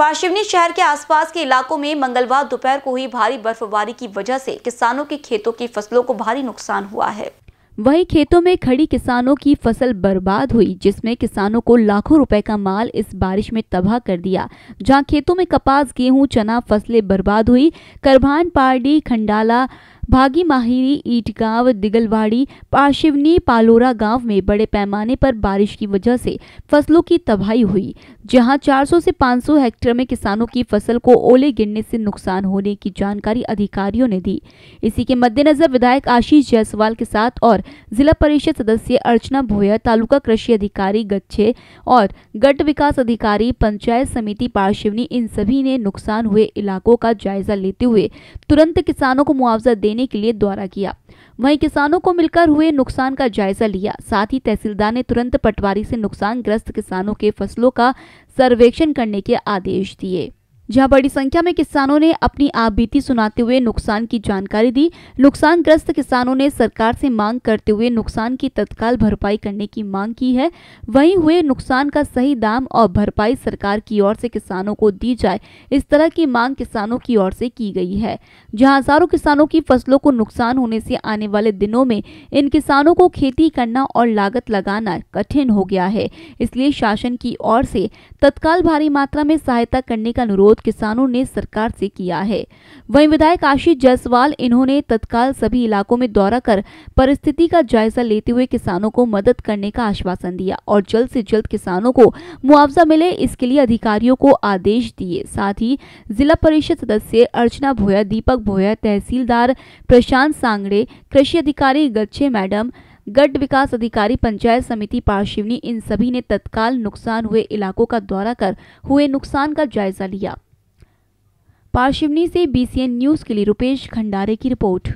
पारशिवनी शहर के आसपास के इलाकों में मंगलवार दोपहर को हुई भारी बर्फबारी की वजह से किसानों के खेतों की फसलों को भारी नुकसान हुआ है वहीं खेतों में खड़ी किसानों की फसल बर्बाद हुई जिसमें किसानों को लाखों रुपए का माल इस बारिश में तबाह कर दिया जहां खेतों में कपास गेहूं चना फसलें बर्बाद हुई करभान पारडी खंडाला भागी माहिरी ईट गांव दिगलवाड़ी पार्शिवनी पालोरा गांव में बड़े पैमाने पर बारिश की वजह से फसलों की तबाही हुई जहां 400 से 500 हेक्टेयर में किसानों की फसल को ओले गिरने से नुकसान होने की जानकारी अधिकारियों ने दी इसी के मद्देनजर विधायक आशीष जायसवाल के साथ और जिला परिषद सदस्य अर्चना भोया तालुका कृषि अधिकारी गच्छे और गट विकास अधिकारी पंचायत समिति पार्शिवनी इन सभी ने नुकसान हुए इलाकों का जायजा लेते हुए तुरंत किसानों को मुआवजा देने देने के लिए द्वारा किया वहीं किसानों को मिलकर हुए नुकसान का जायजा लिया साथ ही तहसीलदार ने तुरंत पटवारी से नुकसानग्रस्त किसानों के फसलों का सर्वेक्षण करने के आदेश दिए जहां बड़ी संख्या में किसानों ने अपनी आप बीती सुनाते हुए नुकसान की जानकारी दी नुकसानग्रस्त किसानों ने सरकार से मांग करते हुए नुकसान की तत्काल भरपाई करने की मांग की है वहीं हुए नुकसान का सही दाम और भरपाई सरकार की ओर से किसानों को दी जाए इस तरह की मांग किसानों की ओर से की गई है जहाँ हजारों किसानों की फसलों को नुकसान होने से आने वाले दिनों में इन किसानों को खेती करना और लागत लगाना कठिन हो गया है इसलिए शासन की ओर से तत्काल भारी मात्रा में सहायता करने का अनुरोध अनुरोध किसानों ने सरकार से किया है वहीं विधायक आशीष जायसवाल इन्होंने तत्काल सभी इलाकों में दौरा कर परिस्थिति का जायजा लेते हुए किसानों को मदद करने का आश्वासन दिया और जल्द से जल्द किसानों को मुआवजा मिले इसके लिए अधिकारियों को आदेश दिए साथ ही जिला परिषद सदस्य अर्चना भोया दीपक भोया तहसीलदार प्रशांत सांगड़े कृषि अधिकारी गच्छे मैडम गढ़ विकास अधिकारी पंचायत समिति पार्शिवनी इन सभी ने तत्काल नुकसान हुए इलाकों का दौरा कर हुए नुकसान का जायजा लिया पारशिवनी से बीसीएन न्यूज़ के लिए रुपेश खंडारे की रिपोर्ट